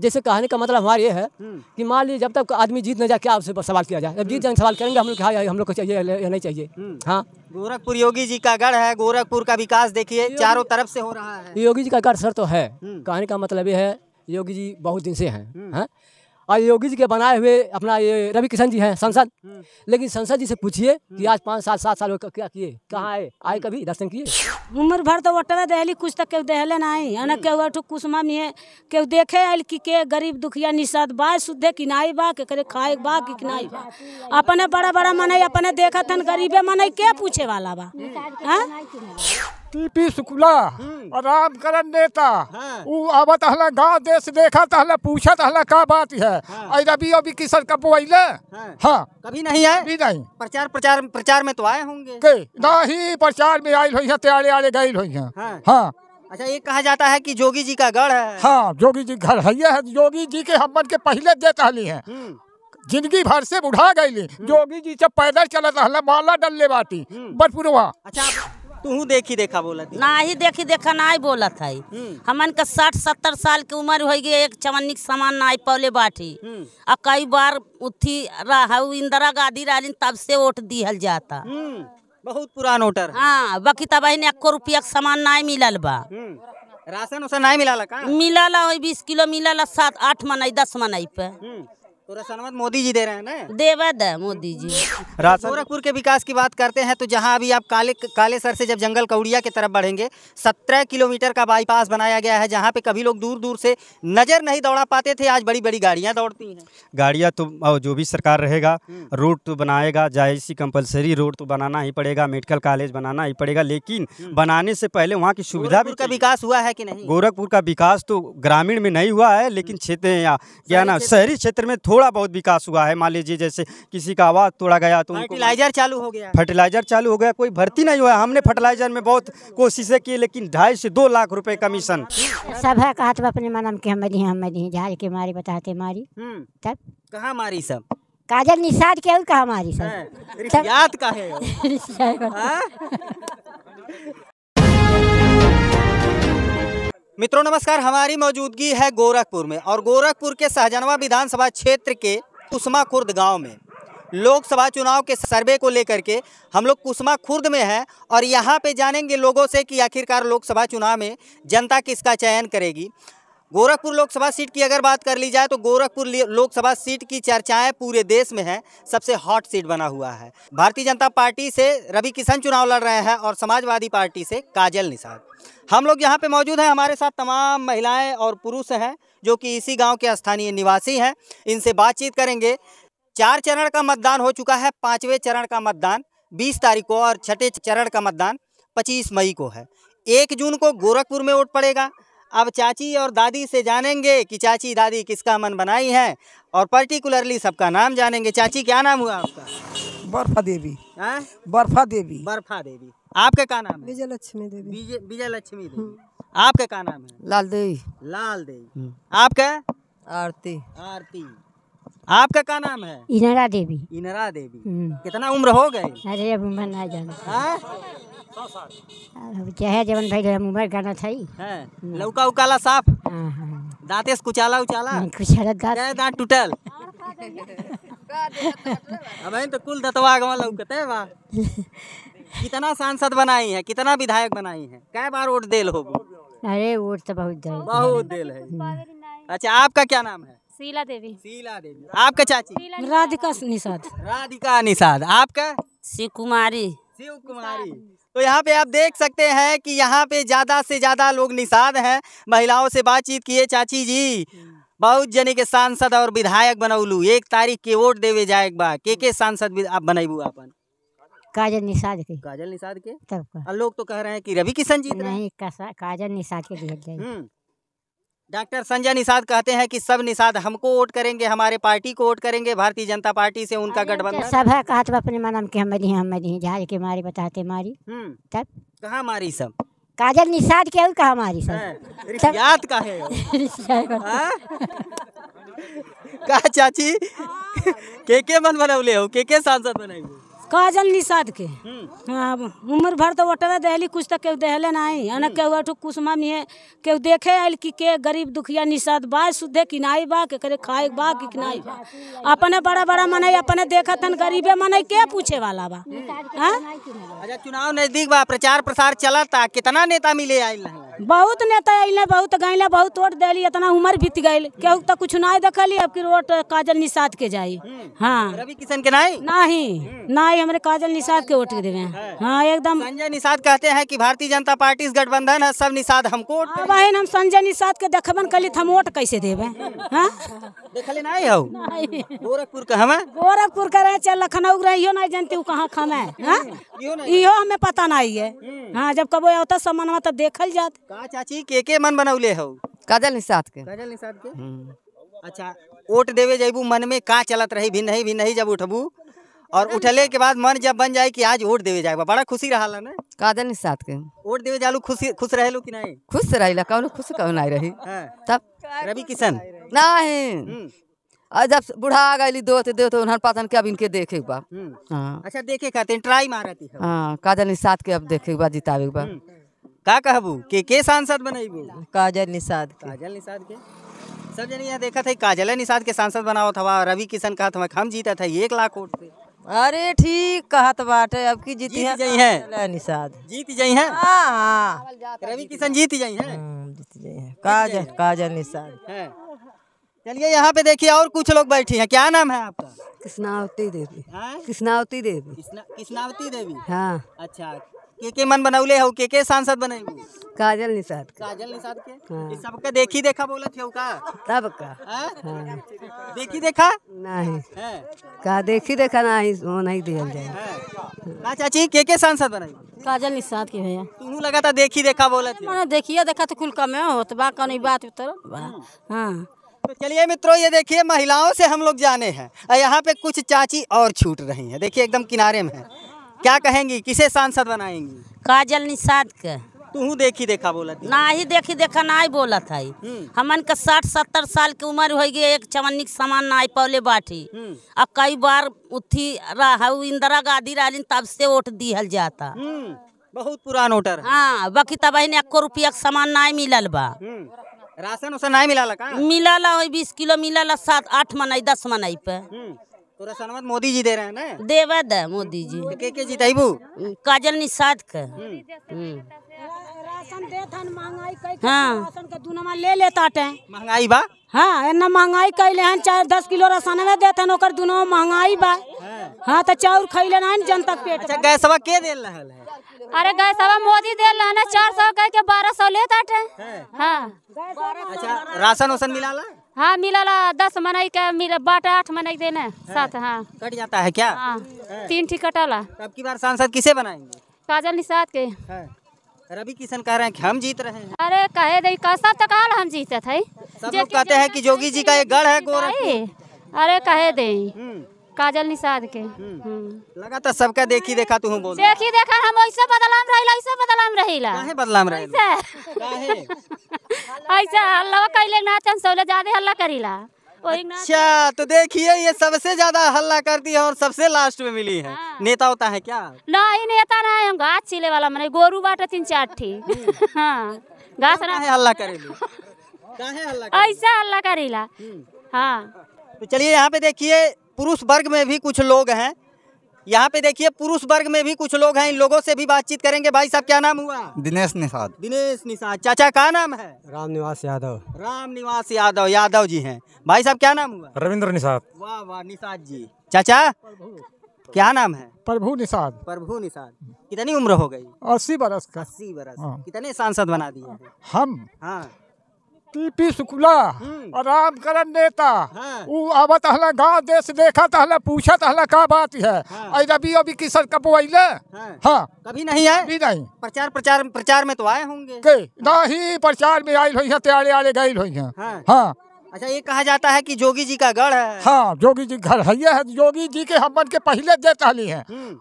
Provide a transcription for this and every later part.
जैसे कहने का मतलब हमारा ये है हम्म। कि मान लीजिए जब तक आदमी जीत न जाए क्या आपसे सवाल किया जाए जब जीत जाएंगे सवाल करेंगे हम लोग हाँ, हम लोग को चाहिए या नहीं चाहिए हम्म। हाँ गोरखपुर योगी जी का गढ़ है गोरखपुर का विकास देखिए चारों तरफ से हो रहा है योगी जी का गढ़ सर तो है हम्म। कहने का मतलब ये है योगी जी बहुत दिन से हैं हाँ? और योगी जी के बनाए हुए अपना ये रवि किशन जी हैं हम्म। संसद हम्म। लेकिन संसद जी से पूछिए कि हम्म। आज पाँच साल सात साल क्या किए कहाँ आए आए कभी दर्शन किए उम्र भर तो वोटवे दहली कुछ तक तो केव दहले ना आई ना के अठू कुछ मामी है के देखे आयल कि के गरीब दुखिया निषाद बा कि नाई बा के करे खाए बा कि नाई बा अपने बड़ा बड़ा मन अपने देखा तन गरीबे मन के पूछे वाला बा हाँ? टीपी शुक्ला हम्म। राम करण नेता हाँ। ऊ आवत हला गांव देश देखा तहला पूछा तहला का बात है आई हाँ। रवि अभी किशन कब आइले हां हाँ। कभी नहीं आए कभी नहीं प्रचार प्रचार प्रचार में तो आए होंगे के नहीं प्रचार में आई होई है त्याड़े आड़े गई होई है हां अच्छा ये कहा जाता है कि जोगी जी का गढ़ है हाँ जोगी जी घर है ये जोगी जी के हम के पहले दे टहली है हम्म। जिंदगी भर से बुढ़ा गई हम्म। जोगी जी जब पैदल चला चलत माला डल्ले बाटी बटपुरवा अच्छा तू देखी देखा बोला थी ना ही देखी देखा ना ही बोला था हम्म। हमन का साठ सत्तर साल की उम्र हो गई एक चवन्नी सामान ना पौले बाटी और हम्म। कई बार उठी रहा इंदिरा गांधी राजन तब से वोट दिहल जाता हम्म, बहुत पुरान वोटर हाँ बाकी तब ने एक रुपया का सामान ना मिलल बा राशन उसे ना मिला मिलल बीस किलो मिलल सात आठ मनाई दस मनाई पे तो राशन मोदी जी दे रहे हैं ना देवा दा मोदी जी गोरखपुर के विकास की बात करते हैं तो जहां अभी आप काले काले सर से जब जंगल कौड़िया की तरफ बढ़ेंगे सत्रह किलोमीटर का बाईपास बनाया गया है जहां पे कभी लोग दूर दूर से नजर नहीं दौड़ा पाते थे आज बड़ी बड़ी गाड़ियां दौड़ती हैं गाड़ियां तो जो भी सरकार रहेगा रोड हम्म। तो बनाएगा जायसी कम्पल्सरी रोड तो बनाना ही पड़ेगा मेडिकल कॉलेज बनाना ही पड़ेगा लेकिन हम्म। बनाने से पहले वहाँ की सुविधा का विकास हुआ है की नहीं गोरखपुर का विकास तो ग्रामीण में नहीं हुआ है लेकिन हम्म। क्षेत्र क्या ना शहरी क्षेत्र में थोड़ा बहुत विकास हुआ है मान लीजिए जैसे किसी का आवाज़ तोड़ा गया तो फर्टिलाइजर चालू हो गया फर्टिलाइजर चालू हो गया कोई भर्ती नहीं हुआ हमने फर्टिलाइजर में बहुत कोशिशें की लेकिन ढाई से दो लाख रुपए कमीशन सब है कहा तो अपने मनम के हमें हम झाड़ के मारी बताते मारी हम्म। तब कहा मारी सब काजल निषाद के कहा मारी सब याद का है मित्रों नमस्कार हमारी मौजूदगी है गोरखपुर में और गोरखपुर के शाहजनवा विधानसभा क्षेत्र के कुसमा खुर्द गांव में लोकसभा चुनाव के सर्वे को लेकर के हम लोग कुसमा खुर्द में हैं और यहाँ पे जानेंगे लोगों से कि आखिरकार लोकसभा चुनाव में जनता किसका चयन करेगी गोरखपुर लोकसभा सीट की अगर बात कर ली जाए तो गोरखपुर लोकसभा सीट की चर्चाएं पूरे देश में है सबसे हॉट सीट बना हुआ है भारतीय जनता पार्टी से रवि किशन चुनाव लड़ रहे हैं और समाजवादी पार्टी से काजल निषाद हम लोग यहाँ पे मौजूद हैं हमारे साथ तमाम महिलाएं और पुरुष हैं जो कि इसी गाँव के स्थानीय निवासी हैं इनसे बातचीत करेंगे चार चरण का मतदान हो चुका है पाँचवें चरण का मतदान बीस तारीख को और छठे चरण का मतदान पच्चीस मई को है एक जून को गोरखपुर में वोट पड़ेगा अब चाची और दादी से जानेंगे कि चाची दादी किसका मन बनाई है और पर्टिकुलरली सबका नाम जानेंगे चाची क्या नाम हुआ आपका बर्फा देवी आ? हाँ? बर्फा देवी बर्फा देवी आपका क्या नाम है विजय लक्ष्मी देवी विजय लक्ष्मी देवी हम्म। आपका क्या नाम है लाल देवी लाल देवी हम्म। आपका आरती आरती आपका क्या नाम है इनरा देवी इनरा देवी हम्म। कितना उम्र हो गए अरे अभी मन आ जाना हाँ? सौ साल चाहे जवन भाई हम उम्र गाना थई हां हम्म। लौका उकाला साफ हां हां दांते से कुचाला उचाला कुचाला दांत चाहे दांत टूटल अब हम तो कुल दतवा गवा लौकते बा कितना सांसद बनाई है कितना विधायक बनाई है कै बार वोट देल हो अरे वोट तो बहुत देल बहुत देल है हम्म। अच्छा आपका क्या नाम है शीला देवी शीला देवी आपका चाची राधिका निषाद राधिका निषाद आपका शिव कुमारी शिव कुमारी तो यहाँ पे आप देख सकते हैं कि यहाँ पे ज्यादा से ज्यादा लोग निषाद हैं महिलाओं से बातचीत किए चाची जी हम्म। बहुत जने के सांसद और विधायक बनौलू एक तारीख के वोट देवे जाए बार के के सांसद आप बनैबू अपन काजल निषाद के काजल निषाद के लोग तो कह रहे हैं कि रवि किशन जी नहीं काजल निषाद के डॉक्टर संजय निषाद कहते हैं कि सब निषाद हमको वोट करेंगे हमारे पार्टी को वोट करेंगे भारतीय जनता पार्टी से उनका गठबंधन तो सब है कहा अपने मनम के हमारी हाँ, हमारी झाड़ के मारे बताते मारी हम्म। तब कहा मारी सब काजल निषाद के कहा हमारी सब याद का है हाँ? कहा चाची हाँ, के के मन बनौले हो के के सांसद बनाई काजल निषाद के हम्म। हाँ, उम्र भर तो वोटवे दहली कुछ तो केव दहले नहीं अन हम्म। केव अठू कुसमा में केव देखे आयल कि के गरीब दुखिया निषाद बा सुधे किनाई बा के करे खाए बा कि किनाई बा अपने बड़ा बड़ा मन अपने देखत हन गरीबे मन के पूछे वाला बा हम्म। हाँ? अच्छा चुनाव नजदीक बा प्रचार प्रसार चलता कितना नेता मिले आयल बहुत नेता अल बहुत गैले बहुत वोट दिली इतना उम्र बीत गई केहू तो कुछ नहीं देखली अब की वोट काजल निषाद के जाई हाँ रवि किशन के नहीं नहीं नहीं हमारे काजल निषाद के वोट देवे हाँ एकदम संजय निषाद कहते हैं कि भारतीय जनता पार्टी गठबंधन है सब निषाद हमको बहन हाँ हम संजय निषाद के देखबन कल तो हम वोट कैसे देवे हाँ? गोरखपुर का हमें गोरखपुर का रहे चाहे लखनऊ रहे इो नहीं जानती कहाँ खम है इो हमें पता नहीं है हम्म। हाँ जब कबो आता सब मनवा तो देखल जात चाची के के मन बनौले हो काजल निषाद के काजल निषाद के हम्म। अच्छा वोट देवे जेबू मन में का चलत रही भी नहीं भी नहीं जब उठबू और उठले के बाद मन जब बन जाए कि आज वोट देवे जाए बड़ा खुशी रहा ना कादन साथ के वोट देवे जालू खुशी खुश रहलू कि नहीं खुश रही कौन खुश कौन आई रही हाँ। तब रवि किशन नहीं और हम्म। जब बुढ़ा आ गई दो दो तो, तो उन्हर पातन के अब इनके देखे बा हम्म। हाँ। अच्छा देखे खाते ट्राई मारती हां काजल निषाद के अब देखे बा जितावे बा हम्म। का कहबू के के सांसद बनैबू काजल निषाद काजल निषाद के सब जने यहाँ देखा था काजल निषाद के सांसद बनाओ था रवि किशन कहा था हम जीता था एक लाख वोट से अरे ठीक कहत बाटे अब की जीती है निषाद जीत जाई हां रवि किशन जीत जाई है हम्म, जीत जाई है काजल काजल निषाद चलिए यहाँ पे देखिए और कुछ लोग बैठी हैं क्या नाम है आपका कृष्णावती देवी कृष्णावती देवी कृष्णावती देवी हाँ अच्छा के के मन बनौले हो के के सांसद बने काजल निषाद काजल निषाद के हाँ। सबका देखी देखा बोला थे तब का हाँ? हाँ। देखी देखा नहीं हाँ। का देखी देखा नहीं वो नहीं दिया जाए ना हाँ। चाची के के सांसद बने काजल निषाद के भैया तू लगा था देखी देखा बोला थे देखिए देखा तो खुल कम है तो बा कौन बात उतर हाँ तो चलिए मित्रों ये देखिए महिलाओं से हम लोग जाने हैं यहाँ पे कुछ चाची और छूट रही हैं देखिए एकदम किनारे में है क्या कहेंगी किसे सांसद बनाएंगी काजल निषाद के तू देखी देखा बोला ना ही देखी देखा ना ही बोला था हम्म। हमन का साठ सत्तर साल की उम्र हो गई एक चवन्नी सामान ना पौले बाटी हम्म। अब कई बार उठी रहा इंदिरा गांधी रालिन तब से वोट दिहल जाता हम्म, बहुत पुरान वोटर हाँ बाकी तब ने एक रुपया का सामान ना मिलल बा राशन उसे ना मिला मिलल बीस किलो मिलल सात आठ मनाई दस मनाई पे पूरा सम्मान मोदी जी दे रहे हैं ना देवा है मोदी जी तो के के जीताबू हम्म, काजल निषाद के हम्म। राशन देत हन हम्म। महंगाई कई हाँ। राशन के दूनमा ले लेता टे महंगाई बा हां एना महंगाई कई लेन चाहे 10 किलो राशन में देत हन ओकर दूनो महंगाई बा हां हाँ, तो चाउर खैले ना जनता पेट अच्छा गैसवा के देल रहल है अरे गैसवा मोदी दे रहल है चार कह के 1200 लेता टे हां हाँ। अच्छा राशन ओसन मिला ला हाँ मिला ला दस मनाई का मिला बाट आठ मनाई देने सात हाँ कट जाता है क्या हाँ तीन ठीक कटा ला तो अब की बार सांसद किसे बनाएंगे काजल निषाद के रवि किशन कह रहे हैं कि हम जीत रहे हैं अरे कहे दे कसा तक हाल हम जीते थे सब लोग कहते हैं कि जोगी जी का एक गढ़ है गोरखपुर अरे कहे दे हम्म। काजल निषाद के हम्म। हम्म। लगातार सबके देखी देखा तू बोल देखी देखा हम ऐसे बदलाम रहिला ऐसे बदलाम रहिला काहे बदलाम रहिला काहे ऐसा हल्ला कैले ना चन सौले ज्यादा हल्ला करिला अच्छा तो देखिए ये सबसे ज्यादा हल्ला करती है और सबसे लास्ट में मिली है हाँ। नेता होता है क्या नहीं नेता ना है हम गाछ छीले वाला मने गोरू बाटे तीन चार ठी हाँ, हाँ गाछ ना है हल्ला करेली काहे हल्ला ऐसा हल्ला करेला हम्म। हाँ तो चलिए यहाँ पे देखिए पुरुष वर्ग में भी कुछ लोग हैं यहाँ पे देखिए पुरुष वर्ग में भी कुछ लोग हैं इन लोगों से भी बातचीत करेंगे भाई साहब क्या नाम हुआ दिनेश निषाद दिनेश निषाद चाचा का नाम है राम निवास यादव राम निवास यादव यादव जी हैं भाई साहब क्या नाम हुआ रविंद्र निषाद वाह वाह निषाद जी चाचा क्या नाम है प्रभु निषाद प्रभु निषाद कितनी उम्र हो गई अस्सी बरस अस्सी बरस हाँ। कितने सांसद बना दिए हम हाँ टीपी शुक्ला और हम्म। रामकरण नेता वो अब तहला गांव देश देखा तहला पूछा तहला का बात है आई हाँ। रबी अभी सर कब आइले हाँ।, हाँ कभी नहीं आए भी नहीं प्रचार प्रचार प्रचार में तो आए होंगे ना ही प्रचार में आई हुई है त्याड़े आड़े गइल हुई है हाँ।, हाँ अच्छा ये कहा जाता है कि जोगी जी का गढ़ है हाँ जोगी जी घर है ये है जोगी जी के हम के पहले देता है हम्म।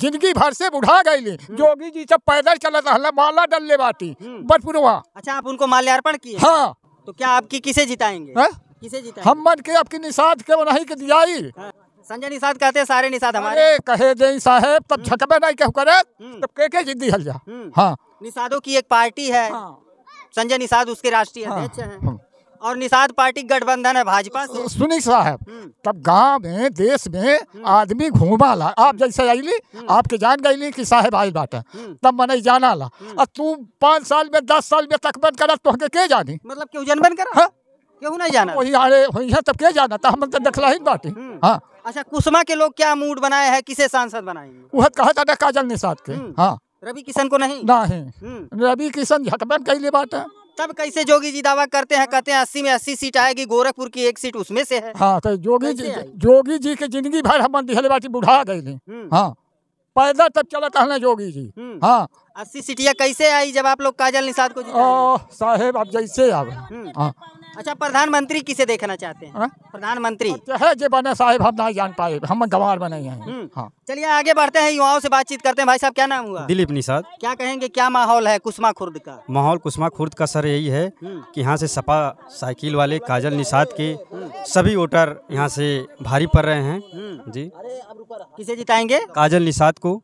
जिंदगी भर से बुढ़ा गई हम्म। जोगी जी सब पैदल चलत हल्ला माला डल्ले बाटी हम्म। बटपुरवा अच्छा आप उनको माल्यार्पण किए हाँ तो क्या आपकी किसे जिताएंगे है? हाँ? किसे जिताएंगे हम मन के आपकी निषाद के वो नहीं के दिया हाँ। संजय निषाद कहते हैं सारे निषाद हमारे कहे दे साहेब तब हम्म। झकबे नहीं कहू करे तब के के जिद्दी हल जा हाँ निषादों की एक पार्टी है हाँ। संजय निषाद उसके राष्ट्रीय हाँ। अध्यक्ष हैं और निषाद पार्टी गठबंधन है भाजपा से सुनी साहब हम्म। तब गांव में देश में हम्म। आदमी घूमा ला आप हम्म। जैसे आईली आपके जान गई कि साहेब आई बात है तब मन जाना ला और तू पाँच साल में दस साल में तक बन करा तो हमें क्या जानी मतलब क्यों जनबन करा हाँ। क्यों नहीं जाना वही वही है तब के जाना था हम तो देखला ही बाटी हाँ अच्छा कुसमा के लोग क्या मूड बनाए है किसे सांसद बनाएंगे वह तो कहा था काजल निषाद के हाँ रवि किशन को नहीं ना रवि किशन झटबन कैली बात है तब कैसे जोगी जी दावा करते हैं हाँ। कहते हैं अस्सी में अस्सी सीट आएगी गोरखपुर की एक सीट उसमें से है हाँ तो जोगी जी जोगी जी की जिंदगी भर हम दिहल बाटी बुढ़ा गए हम्म। हाँ पैदल तब चला था जोगी जी हम्म। हाँ अस्सी सीटियाँ कैसे आई जब आप लोग काजल निषाद को साहेब आप जैसे आप हम्म। हाँ अच्छा प्रधानमंत्री किसे देखना चाहते हैं हाँ? प्रधानमंत्री अच्छा, जे बने साहब हम नहीं जान पाए हम गवार बने हैं हम्म। हाँ। चलिए आगे बढ़ते हैं युवाओं से बातचीत करते हैं भाई साहब क्या नाम हुआ दिलीप निषाद क्या कहेंगे क्या माहौल है कुसमा खुर्द का माहौल कुसमा खुर्द का सर यही है हम्म। कि यहाँ से सपा साइकिल वाले काजल निषाद के सभी वोटर यहाँ से भारी पड़ रहे हैं हम्म। जी किसे जिताएंगे काजल निषाद को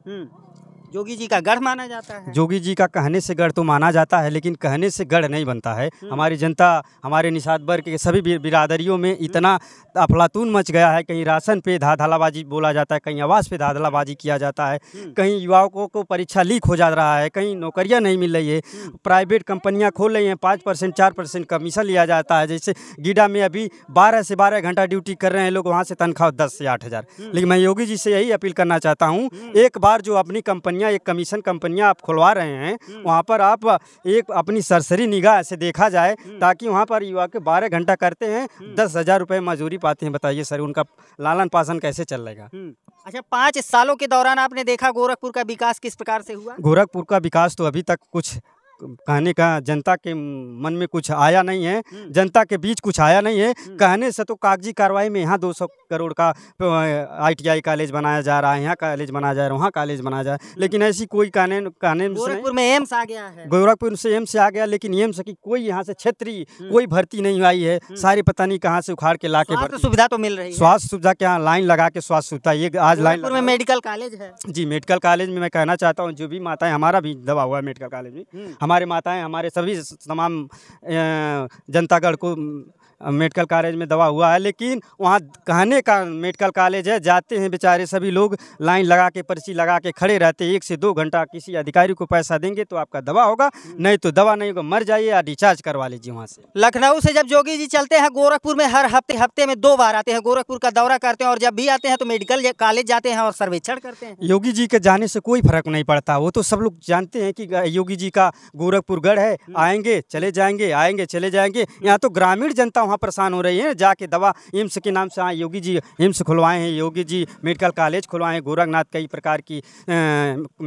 जोगी जी का गढ़ माना जाता है जोगी जी का कहने से गढ़ तो माना जाता है लेकिन कहने से गढ़ नहीं बनता है हम्म। हमारी जनता हमारे निषाद वर्ग के सभी बिरादरियों में इतना अफलातून मच गया है कहीं राशन पे धाधलाबाजी बोला जाता है कहीं आवास पे धाधलाबाजी किया जाता है हम्म। कहीं युवाओं को, को परीक्षा लीक हो जा रहा है कहीं नौकरियाँ नहीं मिल रही है हम्म। प्राइवेट कंपनियाँ खोल रही हैं पाँच परसेंट चार परसेंट कमीशन लिया जाता है जैसे गीडा में अभी बारह से बारह घंटा ड्यूटी कर रहे हैं लोग वहाँ से तनख्वाह दस से आठ लेकिन मैं योगी जी से यही अपील करना चाहता हूँ एक बार जो अपनी कंपनी कंपनियां एक कमीशन कंपनियां आप खुलवा रहे हैं हम्म। वहाँ पर आप एक अपनी सरसरी निगाह से देखा जाए हम्म। ताकि वहाँ पर युवा के बारह घंटा करते हैं हम्म। दस हज़ार रुपये मजदूरी पाते हैं बताइए सर उनका लालन पासन कैसे चल रहेगा अच्छा पाँच सालों के दौरान आपने देखा गोरखपुर का विकास किस प्रकार से हुआ गोरखपुर का विकास तो अभी तक कुछ कहने का जनता के मन में कुछ आया नहीं है हम्म। जनता के बीच कुछ आया नहीं है हम्म। कहने से तो कागजी कार्रवाई में यहाँ 200 करोड़ का आईटीआई कॉलेज बनाया जा रहा है यहाँ कॉलेज बनाया जा रहा है वहाँ कॉलेज बनाया जा रहा है हम्म। लेकिन ऐसी कोई कहने कहने गोरखपुर में एम्स आ गया है गोरखपुर से एम्स आ गया लेकिन एम्स की कोई यहाँ से क्षेत्रीय कोई भर्ती नहीं आई है सारे पता नहीं कहाँ से उखाड़ के ला के सुविधा तो मिल रही है स्वास्थ्य सुविधा के यहाँ लाइन लगा के स्वास्थ्य सुविधा ये आज लाइन में मेडिकल कॉलेज है जी मेडिकल कॉलेज में मैं कहना चाहता हूँ जो भी माता है हमारा भी दबा हुआ है मेडिकल कॉलेज में हमारे माताएं हमारे सभी तमाम जनतागढ़ को मेडिकल कॉलेज में दवा हुआ है लेकिन वहाँ कहने का मेडिकल कॉलेज है जाते हैं बेचारे सभी लोग लाइन लगा के पर्ची लगा के खड़े रहते हैं एक से दो घंटा किसी अधिकारी को पैसा देंगे तो आपका दवा होगा हम्म। नहीं तो दवा नहीं होगा मर जाइए या रिचार्ज करवा लीजिए वहाँ से लखनऊ से जब जोगी जी चलते हैं गोरखपुर में हर हफ्ते हफ्ते में दो बार आते हैं गोरखपुर का दौरा करते हैं और जब भी आते हैं तो मेडिकल कॉलेज जाते हैं और सर्वेक्षण करते हैं योगी जी के जाने से कोई फर्क नहीं पड़ता वो तो सब लोग जानते हैं कि योगी जी का गोरखपुर गढ़ है हम्म। आएंगे चले जाएंगे आएंगे चले जाएंगे यहाँ तो ग्रामीण जनता वहाँ परेशान हो रही है जाके दवा एम्स के नाम से हाँ, योगी जी एम्स खुलवाए हैं योगी जी मेडिकल कॉलेज खुलवाए हैं गोरखनाथ कई प्रकार की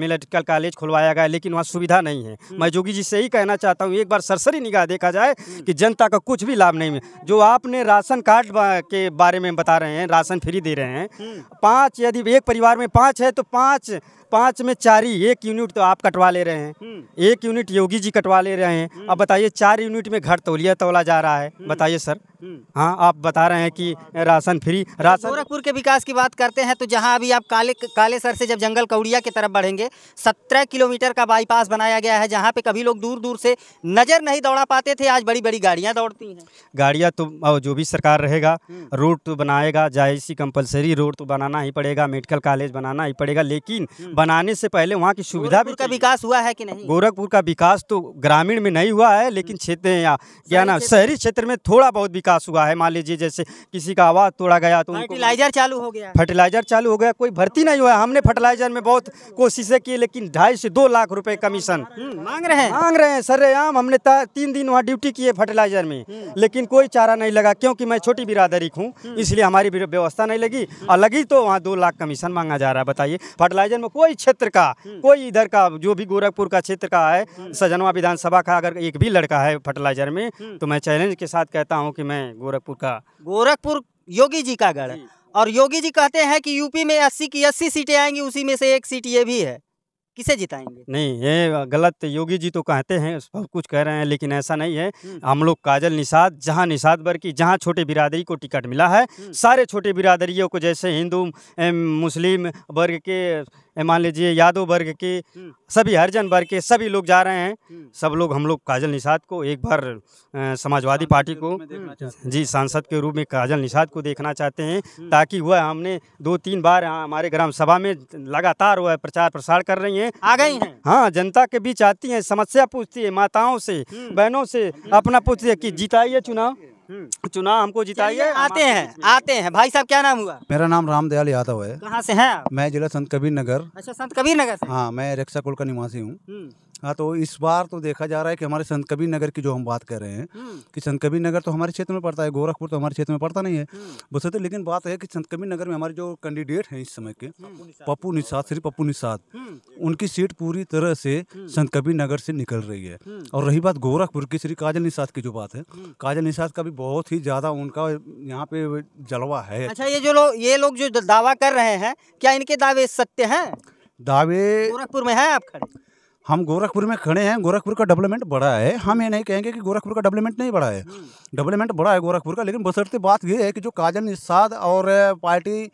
मेडिकल कॉलेज खुलवाया गया लेकिन वहाँ सुविधा नहीं है हम्म। मैं योगी जी से ही कहना चाहता हूँ एक बार सरसरी निगाह देखा जाए हम्म। कि जनता का कुछ भी लाभ नहीं है जो आपने राशन कार्ड के बारे में बता रहे हैं राशन फ्री दे रहे हैं हम्म। पाँच यदि एक परिवार में पाँच है तो पाँच पाँच में चार ही एक यूनिट तो आप कटवा ले रहे हैं हम्म। एक यूनिट योगी जी कटवा ले रहे हैं हम्म। अब बताइए चार यूनिट में घर तोलिया तोला जा रहा है हम्म। बताइए सर हाँ आप बता रहे हैं कि राशन फ्री तो राशन गोरखपुर के विकास की बात करते हैं तो जहाँ अभी आप काले काले सर से जब जंगल कौड़िया की तरफ बढ़ेंगे सत्रह किलोमीटर का बाईपास बनाया गया है जहाँ पे कभी लोग दूर दूर से नज़र नहीं दौड़ा पाते थे आज बड़ी बड़ी गाड़ियाँ दौड़ती हैं गाड़ियाँ तो जो भी सरकार रहेगा रोड तो बनाएगा जायसी कंपलसरी रोड तो बनाना ही पड़ेगा मेडिकल कॉलेज बनाना ही पड़ेगा लेकिन बनाने से पहले वहाँ की सुविधा भी का विकास हुआ है कि नहीं गोरखपुर का विकास तो ग्रामीण में नहीं हुआ है लेकिन हम्म। क्षेत्र या क्या ना शहरी क्षेत्र में थोड़ा बहुत विकास हुआ है मान लीजिए जैसे किसी का आवाज तोड़ा गया तो फर्टिलाइजर चालू हो गया फर्टिलाइजर चालू हो गया कोई भर्ती नहीं हुआ हमने फर्टिलाइजर में बहुत कोशिशें की लेकिन ढाई से दो लाख रुपए कमीशन हम्म, मांग रहे हैं मांग रहे हैं सर आम हमने तीन दिन वहाँ ड्यूटी की फर्टिलाइजर में हम्म। लेकिन कोई चारा नहीं लगा क्योंकि मैं छोटी बिरादरी हूँ इसलिए हमारी व्यवस्था नहीं लगी और लगी तो वहाँ दो लाख कमीशन मांगा जा रहा है बताइए फर्टिलाइजर में कोई कोई क्षेत्र का हम्म। कोई इधर का जो भी गोरखपुर का क्षेत्र का है हम्म। सजनवा विधानसभा का अगर एक भी लड़का है फर्टिलाइजर में हम्म। तो मैं चैलेंज के साथ कहता हूँ कि मैं गोरखपुर का गोरखपुर योगी जी का गढ़ और योगी जी कहते हैं कि यूपी में अस्सी की अस्सी सीटें आएंगी उसी में से एक सीट ये भी है किसे जिताएंगे नहीं ये गलत योगी जी तो कहते हैं सब कुछ कह रहे हैं लेकिन ऐसा नहीं है हम लोग काजल निषाद जहाँ निषाद वर्ग की जहाँ छोटे बिरादरी को टिकट मिला है सारे छोटे बिरादरियों को जैसे हिंदू मुस्लिम वर्ग के मान लीजिए यादव वर्ग के हम्म। सभी हरिजन वर्ग के सभी लोग जा रहे हैं हम्म। सब लोग हम लोग काजल निषाद को एक बार समाजवादी पार्टी को जी सांसद के रूप में काजल निषाद को देखना चाहते हैं हम्म। ताकि वह हमने दो तीन बार हमारे ग्राम सभा में लगातार वह प्रचार प्रसार कर रही हैं आ गई हैं हाँ जनता के बीच आती हैं समस्या पूछती है माताओं से बहनों से अपना पूछती है कि जीताइए चुनाव हाँ, चुनाव हमको जिताइए आते हैं आते हैं भाई साहब क्या नाम हुआ मेरा नाम रामदयाल यादव है कहाँ से है मैं जिला संत कबीर नगर अच्छा संत कबीर नगर हाँ मैं रक्षा कुल का निवासी हूँ हम्म। हाँ तो इस बार तो देखा जा रहा है कि हमारे संत कबीर नगर की जो हम बात कर रहे हैं हम्म। कि संत कबीर नगर तो हमारे क्षेत्र में पड़ता है गोरखपुर तो हमारे क्षेत्र में पड़ता नहीं है हम्म। बस तो लेकिन बात है कि संत कबीर नगर में हमारे जो कैंडिडेट हैं इस समय के पप्पू निषाद श्री पप्पू निषाद हम्म। उनकी सीट पूरी तरह से संत कबीर नगर से निकल रही है और रही बात गोरखपुर की श्री काजल निषाद की जो बात है काजल निषाद का भी बहुत ही ज़्यादा उनका यहाँ पे जलवा है अच्छा ये जो लोग ये लोग जो दावा कर रहे हैं क्या इनके दावे सत्य हैं दावे गोरखपुर में है आप खड़े हम गोरखपुर में खड़े हैं गोरखपुर का डेवलपमेंट बड़ा है हम ये नहीं कहेंगे कि गोरखपुर का डेवलपमेंट नहीं बढ़ा है डेवलपमेंट हम्म। बड़ा है गोरखपुर का लेकिन बसरते बात ये है कि जो काजल निषाद और पार्टी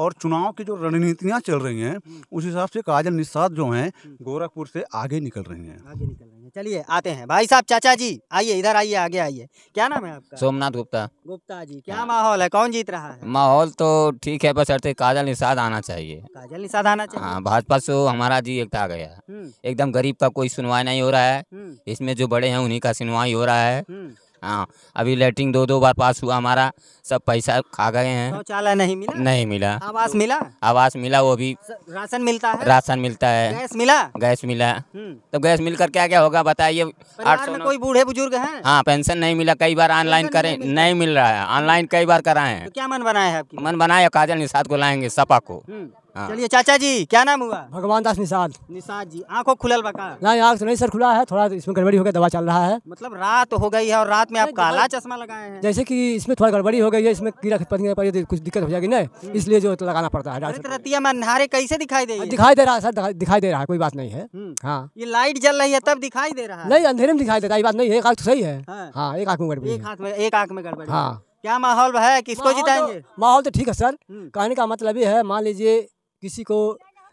और चुनाव की जो रणनीतियाँ चल रही हैं हम्म। उस हिसाब से काजल निषाद जो हैं हम्म। गोरखपुर से आगे निकल रहे हैं आगे निकल रहे हैं चलिए आते हैं भाई साहब चाचा जी आइए इधर आइए आगे आइए क्या नाम है आपका सोमनाथ गुप्ता गुप्ता जी क्या हाँ। माहौल है कौन जीत रहा है माहौल तो ठीक है बस अर्थी काजल निषाद आना चाहिए काजल निषाद आना चाहिए हाँ भाजपा से हमारा जी एकता गया हम्म। एकदम गरीब का कोई सुनवाई नहीं हो रहा है इसमें जो बड़े हैं उन्हीं का सुनवाई हो रहा है हाँ अभी लेटरिन दो दो बार पास हुआ हमारा सब पैसा खा गए हैं शौचालय नहीं मिला नहीं मिला आवास मिला आवास मिला वो भी राशन मिलता है राशन मिलता है गैस मिला गैस मिला हम्म। तो गैस मिलकर क्या क्या होगा बताइए आठ सौ कोई बूढ़े बुजुर्ग है हाँ पेंशन नहीं मिला कई बार ऑनलाइन करें नहीं मिल रहा है ऑनलाइन कई बार कराए हैं तो क्या मन बनाया है मन बनाया काजल निषाद को लाएंगे सपा को हम्म। हाँ। चलिए चाचा जी क्या नाम हुआ भगवान दास निषाद निषाद जी आंखों खुलल बका नहीं आँख तो नहीं सर खुला है थोड़ा इसमें गड़बड़ी हो गया दवा चल रहा है मतलब रात हो गई है और रात में आप काला चश्मा लगाए हैं जैसे कि इसमें थोड़ा गड़बड़ी हो गई है इसमें कीड़ा पत्नी पर कुछ दिक्कत हो जाएगी ना हम्म। इसलिए जो तो लगाना पड़ता है रतिया कैसे दिखाई दे दिखाई दे रहा है सर दिखाई दे रहा है कोई बात नहीं है हम्म। हाँ ये लाइट जल रही है तब दिखाई दे रहा है नहीं अंधेरे में दिखाई देता है बात नहीं है एक आँख तो सही है हाँ, हाँ एक आँख में गड़बड़ी एक आँख में गड़बड़ी हाँ क्या माहौल है किसको तो- जिताएंगे माहौल तो ठीक है सर हम्म। कहने का मतलब ये है मान लीजिए किसी को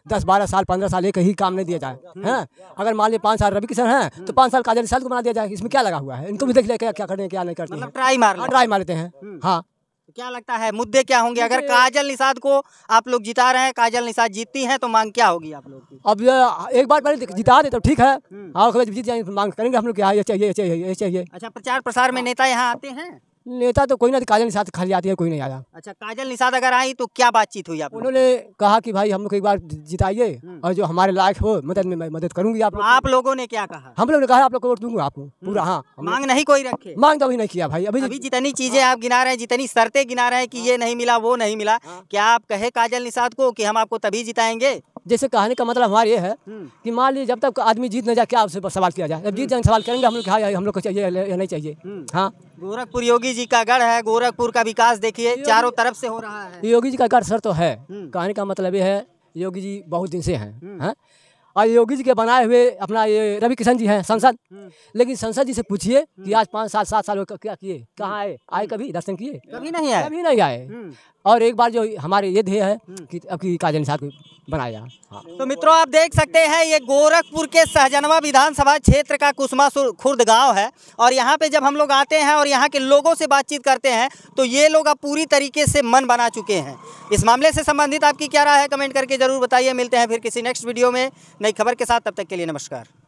दस बारह साल पंद्रह साल एक ही काम नहीं दिया जाए हैं अगर मान लिया पाँच साल रवि किशन हैं तो पाँच साल काजल साल को बना दिया जाए इसमें क्या लगा हुआ है इनको भी देख लिया क्या क्या करने क्या नहीं करते मतलब हैं ट्राई मार हाँ, ट्राई मार लेते हैं हम्म। हाँ तो क्या लगता है मुद्दे क्या होंगे अगर काजल निषाद को आप लोग जिता रहे हैं काजल निषाद जीतती हैं तो मांग क्या होगी आप लोग की अब एक बार पहले जिता दे तो ठीक है और हम्म। हाँ, जीत जाएंगे मांग करेंगे हम लोग क्या हाँ, ये चाहिए ये चाहिए ये चाहिए अच्छा प्रचार प्रसार में नेता यहाँ आते हैं नेता तो कोई ना तो काजल निषाद खाली आती है कोई नहीं आया अच्छा काजल निषाद अगर आई तो क्या बातचीत हुई आप उन्होंने कहा कि भाई हम लोग एक बार जिताइए हम्म। और जो हमारे लायक हो मदद में मैं मदद करूंगी आप तो लोग आप लोगों ने क्या कहा हम लोग ने कहा आप लोग को वोट दूंगा आपको हम्म। पूरा हाँ मांग नहीं कोई रखे मांग तो अभी नहीं किया भाई अभी अभी तो- जितनी हाँ। चीजें आप गिना रहे हैं जितनी शर्तें गिना रहे हैं कि हाँ। ये नहीं मिला वो नहीं मिला हाँ। क्या आप कहे काजल निषाद को कि हम आपको तभी जिताएंगे जैसे कहानी का मतलब हमारा ये है हम्म। कि मान लीजिए जब तक आदमी जीत न जाए क्या आपसे सवाल किया जाए जब जीत जाएंगे सवाल करेंगे हम लोग हाँ, हम लोग को चाहिए या नहीं चाहिए हम्म। हाँ गोरखपुर योगी जी का गढ़ है गोरखपुर का विकास देखिए चारों तरफ से हो रहा है योगी जी का गढ़ सर तो है हम्म। कहानी का मतलब ये है योगी जी बहुत दिन से हैं हाँ और योगी जी के बनाए हुए अपना ये रवि किशन जी हैं संसद लेकिन संसद जी से पूछिए कि आज पाँच साल सात साल क्या किए कहाँ आए आए कभी दर्शन किए कभी नहीं आए कभी नहीं आए और एक बार जो हमारे ये ध्येय है हम्म। कि अब काजन साहब बनाया हाँ। तो मित्रों आप देख सकते हैं ये गोरखपुर के सहजनवा विधानसभा क्षेत्र का कुसमा खुर्द गांव है और यहाँ पे जब हम लोग आते हैं और यहाँ के लोगों से बातचीत करते हैं तो ये लोग अब पूरी तरीके से मन बना चुके हैं इस मामले से संबंधित आपकी क्या राय है कमेंट करके ज़रूर बताइए मिलते हैं फिर किसी नेक्स्ट वीडियो में नई खबर के साथ तब तक के लिए नमस्कार